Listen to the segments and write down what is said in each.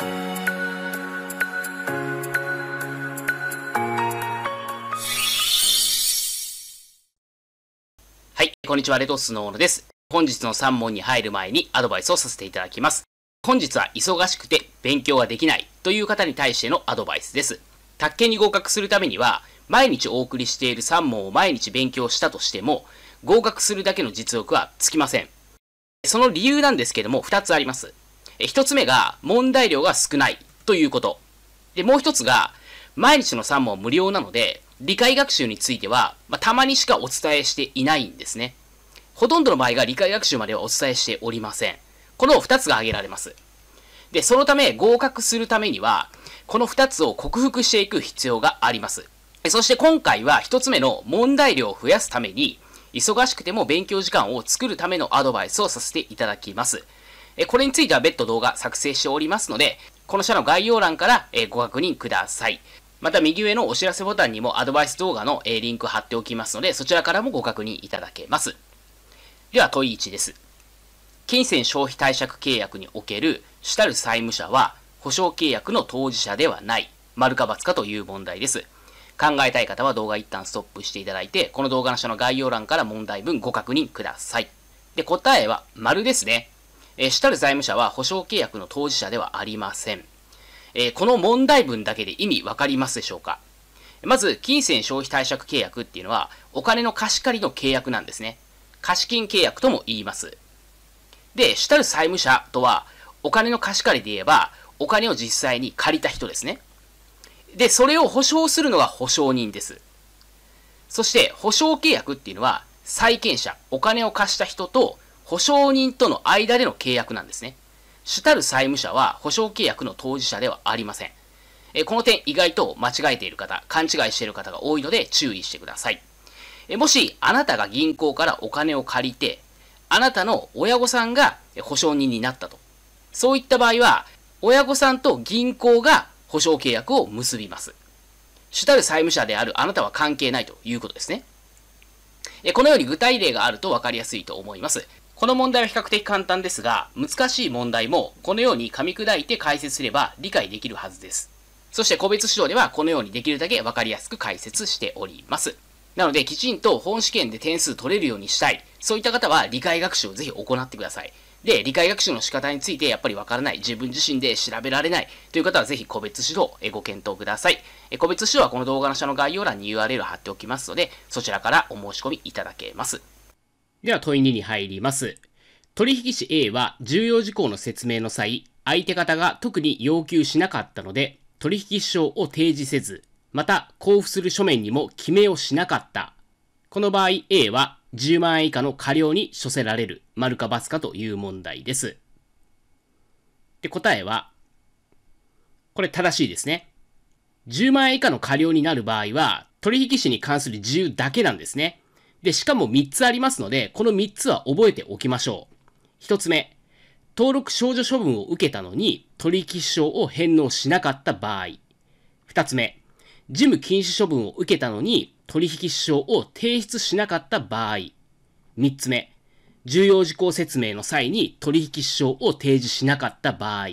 はい、こんにちは、レトスの小野です。本日の3問に入る前にアドバイスをさせていただきます。本日は忙しくて勉強ができないという方に対してのアドバイスです。宅建に合格するためには、毎日お送りしている3問を毎日勉強したとしても、合格するだけの実力はつきません。その理由なんですけども、2つあります。一つ目が問題量が少ないということ。で、もう一つが毎日の3問無料なので、理解学習については、まあ、たまにしかお伝えしていないんですね。ほとんどの場合が理解学習まではお伝えしておりません。この2つが挙げられます。で、そのため合格するためには、この2つを克服していく必要があります。そして今回は1つ目の問題量を増やすために、忙しくても勉強時間を作るためのアドバイスをさせていただきます。えこれについては別途動画作成しておりますので、この社の概要欄からえご確認ください。また右上のお知らせボタンにもアドバイス動画のリンク貼っておきますので、そちらからもご確認いただけます。では問い1です。金銭消費貸借契約における主たる債務者は保証契約の当事者ではない、丸か×かという問題です。考えたい方は動画一旦ストップしていただいて、この動画の下の概要欄から問題文ご確認ください。で、答えは丸ですね。え主たる財務者は保証契約の当事者ではありません。えこの問題文だけで意味わかりますでしょうかまず、金銭消費貸借契約っていうのは、お金の貸し借りの契約なんですね。貸金契約とも言います。で、主たる債務者とは、お金の貸し借りで言えば、お金を実際に借りた人ですね。で、それを保証するのが保証人です。そして、保証契約っていうのは、債権者、お金を貸した人と保証人との間での契約なんですね。主たる債務者は保証契約の当事者ではありません。えこの点意外と間違えている方、勘違いしている方が多いので注意してください。えもしあなたが銀行からお金を借りて、あなたの親御さんが保証人になったと。そういった場合は、親御さんと銀行が保証契約を結びます。主たる債務者であるあなたは関係ないということですね。このように具体例があると分かりやすいと思います。この問題は比較的簡単ですが、難しい問題もこのように噛み砕いて解説すれば理解できるはずです。そして個別指導ではこのようにできるだけわかりやすく解説しております。なので、きちんと本試験で点数取れるようにしたい。そういった方は理解学習をぜひ行ってください。で、理解学習の仕方についてやっぱりわからない、自分自身で調べられないという方はぜひ個別指導をご検討ください。個別指導はこの動画の下の概要欄に URL を貼っておきますので、そちらからお申し込みいただけます。では問い2に入ります。取引士 A は重要事項の説明の際、相手方が特に要求しなかったので、取引証を提示せず、また交付する書面にも記名をしなかった。この場合 A は10万円以下の過料に処せられる、丸か×かという問題です。で、答えは、これ正しいですね。10万円以下の過料になる場合は、取引士に関する自由だけなんですね。で、しかも3つありますので、この3つは覚えておきましょう。1つ目、登録少女処分を受けたのに取引証を返納しなかった場合。2つ目、事務禁止処分を受けたのに取引証を提出しなかった場合。3つ目、重要事項説明の際に取引証を提示しなかった場合。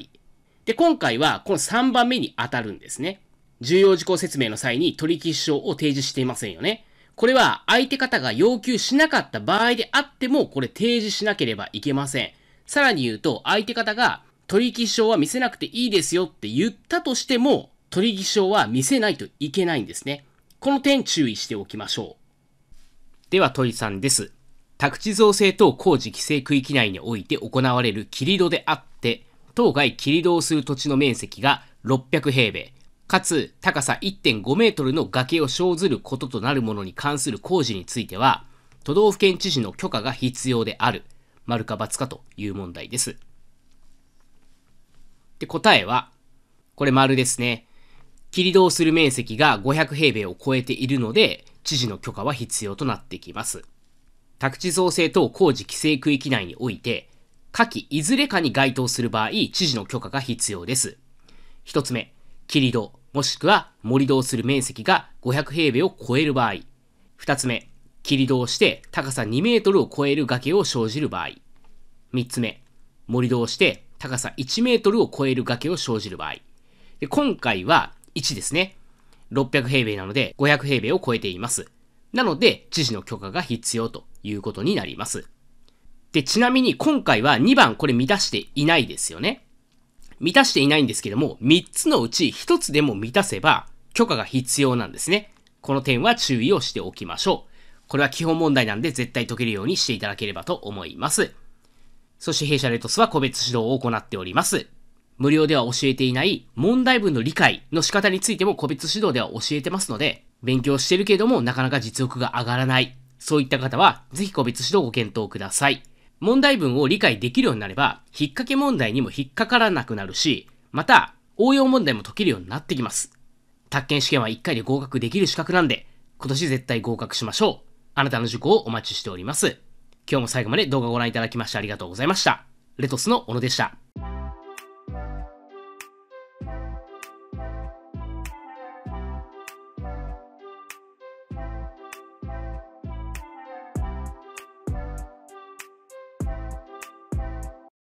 で、今回はこの3番目に当たるんですね。重要事項説明の際に取引証を提示していませんよね。これは相手方が要求しなかった場合であっても、これ提示しなければいけません。さらに言うと、相手方が取引証は見せなくていいですよって言ったとしても、取引証は見せないといけないんですね。この点注意しておきましょう。では、鳥さんです。宅地造成等工事規制区域内において行われる切り戸であって、当該切り戸をする土地の面積が600平米、かつ高さ1.5メートルの崖を生ずることとなるものに関する工事については、都道府県知事の許可が必要である、丸か×かという問題です。で、答えは、これ丸ですね。切りをする面積が500平米を超えているので、知事の許可は必要となってきます。宅地造成等工事規制区域内において、下記いずれかに該当する場合、知事の許可が必要です。一つ目、切り戸。もしくは盛り土をする面積が500平米を超える場合。2つ目、切り土をして高さ2メートルを超える崖を生じる場合。3つ目、盛り土をして高さ1メートルを超える崖を生じる場合。で今回は1ですね。600平米なので500平米を超えています。なので、知事の許可が必要ということになります。で、ちなみに今回は2番これ満たしていないですよね。満たしていないんですけども、3つのうち1つでも満たせば、許可が必要なんですね。この点は注意をしておきましょう。これは基本問題なんで絶対解けるようにしていただければと思います。そして弊社レトスは個別指導を行っております。無料では教えていない問題文の理解の仕方についても個別指導では教えてますので、勉強してるけどもなかなか実力が上がらない。そういった方は、ぜひ個別指導をご検討ください。問題文を理解できるようになれば、引っ掛け問題にも引っかからなくなるし、また、応用問題も解けるようになってきます。宅建試験は1回で合格できる資格なんで、今年絶対合格しましょう。あなたの受講をお待ちしております。今日も最後まで動画をご覧いただきましてありがとうございました。レトスの小野でした。